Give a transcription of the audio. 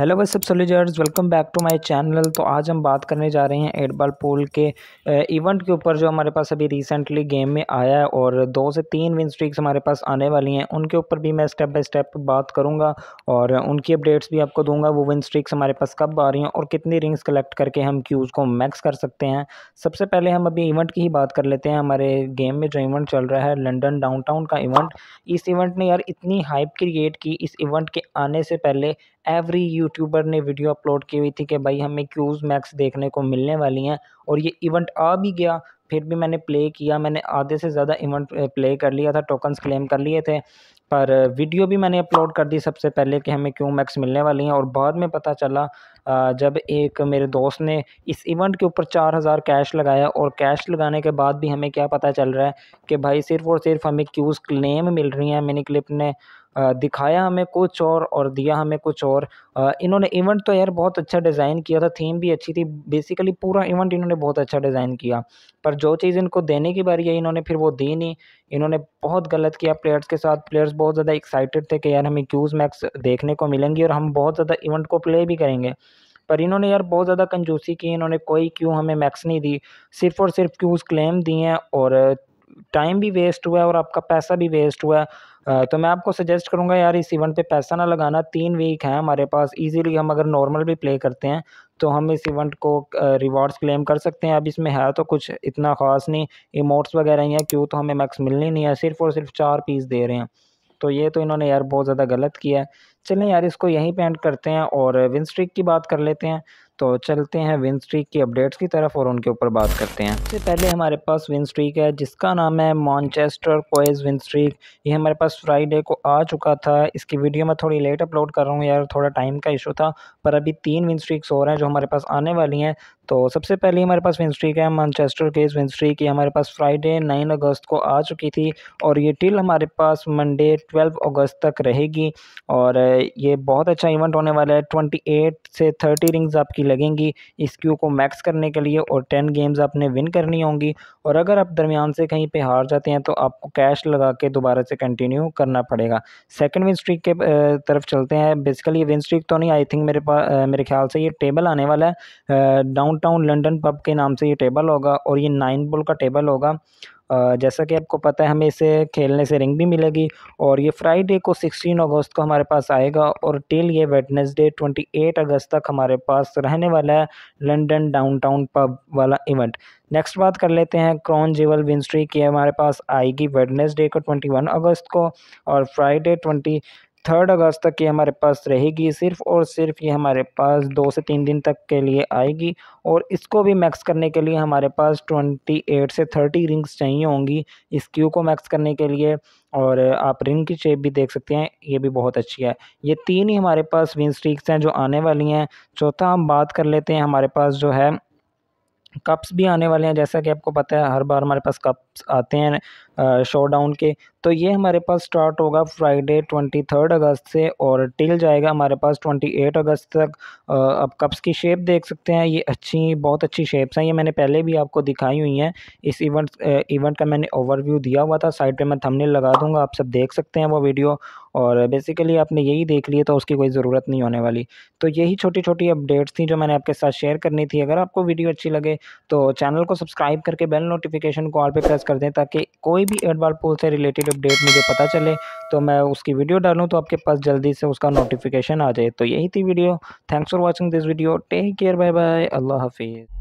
hello वह सब soldiers welcome back to my channel तो आज हम बात करने जा रहे हैं एट बॉल पोल के इवेंट के ऊपर जो हमारे पास अभी रिसेंटली गेम में आया है और दो से तीन विन स्ट्रीक्स हमारे पास आने वाली हैं उनके ऊपर भी मैं स्टेप बाय स्टेप बात करूंगा और उनकी अपडेट्स भी आपको दूंगा वो विन स्ट्रीक्स हमारे पास कब आ रही हैं और कितनी रिंग्स कलेक्ट करके हम क्यूज़ को मैक्स कर सकते हैं सबसे पहले हम अभी इवेंट की ही बात कर लेते हैं हमारे गेम में जो इवेंट चल रहा है लंडन डाउन का इवेंट इस इवेंट ने यार इतनी हाइप क्रिएट की इस इवेंट के आने से पहले एवरी यू यूट्यूबर ने वीडियो अपलोड की हुई थी कि भाई हमें क्यूज़ मैक्स देखने को मिलने वाली हैं और ये इवेंट आ भी गया फिर भी मैंने प्ले किया मैंने आधे से ज़्यादा इवेंट प्ले कर लिया था टोकन्स क्लेम कर लिए थे पर वीडियो भी मैंने अपलोड कर दी सबसे पहले कि हमें क्यों मैक्स मिलने वाली हैं और बाद में पता चला जब एक मेरे दोस्त ने इस इवेंट के ऊपर चार हज़ार कैश लगाया और कैश लगाने के बाद भी हमें क्या पता चल रहा है कि भाई सिर्फ़ और सिर्फ हमें क्यूज़ क्लेम मिल रही हैं मिनी क्लिप ने दिखाया हमें कुछ और और दिया हमें कुछ और इन्होंने इवेंट तो यार बहुत अच्छा डिज़ाइन किया था थीम भी अच्छी थी बेसिकली पूरा इवेंट इन्होंने बहुत अच्छा डिज़ाइन किया पर जो चीज़ इनको देने की बारी है इन्होंने फिर वो दी नहीं इन्होंने बहुत गलत किया प्लेयर्स के साथ प्लेयर्स बहुत ज़्यादा एक्साइटेड थे कि यार हमें क्यूज़ मैक्स देखने को मिलेंगी और हम बहुत ज़्यादा इवेंट को प्ले भी करेंगे पर इन्होंने यार बहुत ज़्यादा कंजूसी की इन्होंने कोई क्यों हमें मैक्स नहीं दी सिर्फ़ और सिर्फ क्यूज़ क्लेम दिए हैं और टाइम भी वेस्ट हुआ है और आपका पैसा भी वेस्ट हुआ है तो मैं आपको सजेस्ट करूंगा यार इस इवेंट पे पैसा ना लगाना तीन वीक है हमारे पास इजीली हम अगर नॉर्मल भी प्ले करते हैं तो हम इस इवेंट को रिवॉर्ड्स क्लेम कर सकते हैं अब इसमें है तो कुछ इतना ख़ास नहीं इमोट्स वगैरह ही हैं क्यों तो हमें मैक्स मिलनी नहीं है सिर्फ़ और सिर्फ चार पीस दे रहे हैं तो ये तो इन्होंने यार बहुत ज़्यादा गलत किया है चलें यार इसको यहीं पे एंड करते हैं और विन स्ट्रीक की बात कर लेते हैं तो चलते हैं विन स्ट्रीक की अपडेट्स की तरफ और उनके ऊपर बात करते हैं सबसे पहले हमारे पास विन स्ट्रीक है जिसका नाम है मॉन्चेस्टर कोइज विन स्ट्रीक ये हमारे पास फ्राइडे को आ चुका था इसकी वीडियो मैं थोड़ी लेट अपलोड कर रहा हूँ यार थोड़ा टाइम का इशू था पर अभी तीन विन स्ट्रीक्स हो रहे हैं जो हमारे पास आने वाली हैं तो सबसे पहले हमारे पास विंस्ट्रीक है मानचेस्टर के विंस्ट्रीक ये हमारे पास फ्राइडे नाइन अगस्त को आ चुकी थी और ये टिल हमारे पास मंडे ट्वेल्व अगस्त तक रहेगी और ये बहुत अच्छा इवेंट होने वाला है ट्वेंटी एट से थर्टी रिंग्स आपकी लगेंगी इस क्यू को मैक्स करने के लिए और टेन गेम्स आपने विन करनी होंगी और अगर आप दरमियान से कहीं पर हार जाते हैं तो आपको कैश लगा के दोबारा से कंटिन्यू करना पड़ेगा सेकेंड विन स्ट्रीक के तरफ चलते हैं बेसिकली विन स्ट्रीक तो नहीं आई थिंक मेरे पास मेरे ख्याल से ये टेबल आने वाला है डाउन टाउन लंडन पब के नाम से ये टेबल होगा और ये नाइन बॉल का टेबल होगा जैसा कि आपको पता है हमें इसे खेलने से रिंग भी मिलेगी और ये फ्राइडे को सिक्सटीन अगस्त को हमारे पास आएगा और टिल ये वेडनेसडे ट्वेंटी एट अगस्त तक हमारे पास रहने वाला है लंडन डाउनटाउन पब वाला इवेंट नेक्स्ट बात कर लेते हैं क्रॉन जेवल विंस्ट्री की हमारे पास आएगी वेडनेसडे को ट्वेंटी वन अगस्त को और फ्राइडे ट्वेंटी थर्ड अगस्त तक ये हमारे पास रहेगी सिर्फ और सिर्फ ये हमारे पास दो से तीन दिन तक के लिए आएगी और इसको भी मैक्स करने के लिए हमारे पास ट्वेंटी एट से थर्टी रिंग्स चाहिए होंगी इस क्यू को मैक्स करने के लिए और आप रिंग की शेप भी देख सकते हैं ये भी बहुत अच्छी है ये तीन ही हमारे पास विन स्ट्रीक्स हैं जो आने वाली हैं चौथा हम बात कर लेते हैं हमारे पास जो है कप्स भी आने वाले हैं जैसा कि आपको पता है हर बार हमारे पास कप आते हैं शो डाउन के तो ये हमारे पास स्टार्ट होगा फ्राइडे ट्वेंटी थर्ड अगस्त से और टिल जाएगा हमारे पास ट्वेंटी एट अगस्त तक अब कप्स की शेप देख सकते हैं ये अच्छी बहुत अच्छी शेप्स हैं ये मैंने पहले भी आपको दिखाई हुई हैं इस इवेंट इवेंट का मैंने ओवरव्यू दिया हुआ था साइड पे मैं थंबनेल लगा दूंगा आप सब देख सकते हैं वो वीडियो और बेसिकली आपने यही देख लिया तो उसकी कोई ज़रूरत नहीं होने वाली तो यही छोटी छोटी अपडेट्स थी जो मैंने आपके साथ शेयर करनी थी अगर आपको वीडियो अच्छी लगे तो चैनल को सब्सक्राइब करके बेल नोटिफिकेशन कॉल पर प्रेस कर दें ताकि कोई भी एडवाल पूल से रिलेटेड अपडेट मुझे पता चले तो मैं उसकी वीडियो डालूँ तो आपके पास जल्दी से उसका नोटिफिकेशन आ जाए तो यही थी video thanks for watching this video take care bye bye अल्लाह हाफिज़